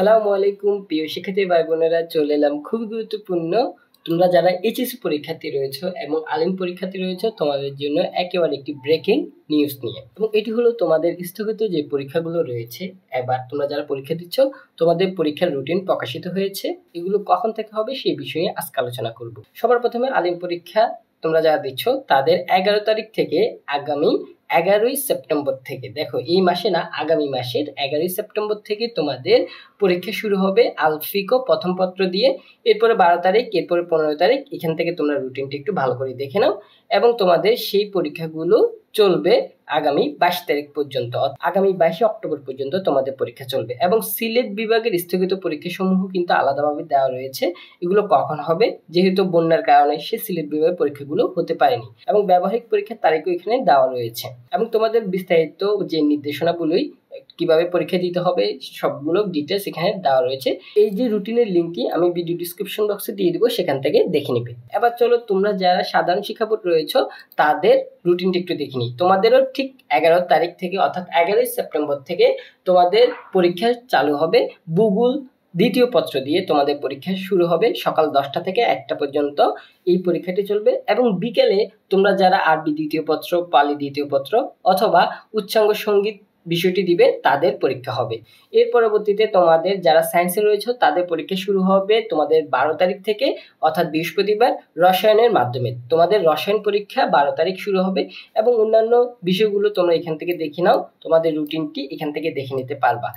আসসালামু আলাইকুম প্রিয় শিক্ষার্থী ভাই বোনেরা চলে এলাম খুবই গুরুত্বপূর্ণ তোমরা যারা এইচএসসি পরীক্ষার্থী রয়েছে এবং আলিম পরীক্ষার্থী রয়েছে তোমাদের জন্য একেবারে একটি ব্রেকিং নিউজ নিয়ে এবং এটি হলো তোমাদের স্থগিত যে পরীক্ষাগুলো রয়েছে এবার তোমরা যারা পরীক্ষা দিচ্ছ তোমাদের পরীক্ষার রুটিন প্রকাশিত হয়েছে এগুলো কখন থেকে হবে সেই বিষয়ে আজকে আলোচনা করব সবার প্রথমে আলিম পরীক্ষা তোমরা যারা দিচ্ছ তাদের এগারো তারিখ থেকে আগামী এগারোই সেপ্টেম্বর থেকে দেখো এই মাসে না আগামী মাসের এগারোই সেপ্টেম্বর থেকে তোমাদের পরীক্ষা শুরু হবে আলফিকো প্রথম পত্র দিয়ে এরপরে বারো তারিখ এরপরে পনেরো তারিখ এখান থেকে তোমরা রুটিনটা একটু ভালো করে দেখে নাও এবং তোমাদের সেই পরীক্ষাগুলো চলবে আগামী বাইশ তারিখ পর্যন্ত আগামী বাইশে অক্টোবর পর্যন্ত তোমাদের পরীক্ষা চলবে এবং সিলেট বিভাগের স্থগিত পরীক্ষাসমূহ কিন্তু আলাদাভাবে দেওয়া রয়েছে এগুলো কখন হবে যেহেতু বন্যার কারণে সে সিলেট বিভাগের পরীক্ষাগুলো হতে পারেনি এবং ব্যবহারিক পরীক্ষার তারিখও এখানে দেওয়া রয়েছে এবং তোমাদের বিস্তারিত যে নির্দেশনাগুলোই কিভাবে পরীক্ষা দিতে হবে সবগুলো ডিটেলস এখানে দেওয়া রয়েছে এই যে রুটিনের লিঙ্কটি আমি ভিডিও ডিসক্রিপশন বক্সে দিয়ে দিব সেখান থেকে দেখে নিবে এবার চলো তোমরা যারা সাধারণ শিক্ষা বোর্ড রয়েছে তাদের রুটিনটা একটু দেখে নিই তোমাদেরও ঠিক এগারো তারিখ থেকে অর্থাৎ এগারোই সেপ্টেম্বর থেকে তোমাদের পরীক্ষা চালু হবে গুগল দ্বিতীয় পত্র দিয়ে তোমাদের পরীক্ষা শুরু হবে সকাল দশটা থেকে একটা পর্যন্ত এই পরীক্ষাটি চলবে এবং বিকেলে তোমরা যারা আরবি দ্বিতীয় পত্র পালি দ্বিতীয় পত্র অথবা উচ্চাঙ্গ সঙ্গীত বিষয়টি দিবে তাদের পরীক্ষা হবে এর পরবর্তীতে তোমাদের যারা সায়েন্সে রয়েছে তাদের পরীক্ষা শুরু হবে তোমাদের বারো তারিখ থেকে অর্থাৎ বৃহস্পতিবার রসায়নের মাধ্যমে তোমাদের রসায়ন পরীক্ষা বারো তারিখ শুরু হবে এবং অন্যান্য বিষয়গুলো তোমরা এখান থেকে দেখে নাও তোমাদের রুটিনটি এখান থেকে দেখে নিতে পারবা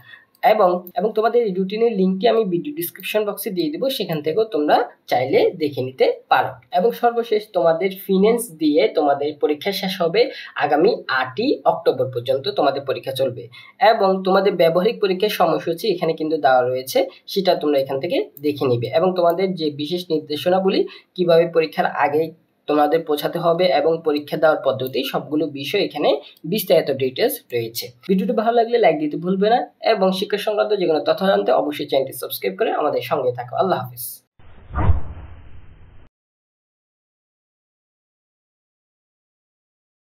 এবং এবং তোমাদের এই রুটিনের লিঙ্কটি আমি ভিডিও ডিসক্রিপশন বক্সে দিয়ে দেবো সেখান থেকেও তোমরা চাইলে দেখে নিতে পারো এবং সর্বশেষ তোমাদের ফিনেন্স দিয়ে তোমাদের পরীক্ষা শেষ হবে আগামী আটই অক্টোবর পর্যন্ত তোমাদের পরীক্ষা চলবে এবং তোমাদের ব্যবহারিক পরীক্ষার সময়সূচি এখানে কিন্তু দেওয়া রয়েছে সেটা তোমরা এখান থেকে দেখে নিবে এবং তোমাদের যে বিশেষ নির্দেশনাগুলি কিভাবে পরীক্ষার আগে তোমাদের পৌঁছাতে হবে এবং পরীক্ষা দেওয়ার পদ্ধতি সবগুলো বিষয় এখানে বিস্তারিত ডিটেলস রয়েছে ভিডিওটি ভালো লাগলে লাইক দিতে ভুলবে না এবং শিক্ষা সংক্রান্ত যে কোনো তথ্য জানতে অবশ্যই চ্যানেলটি সাবস্ক্রাইব করে আমাদের সঙ্গে থাকো আল্লাহ হাফিজ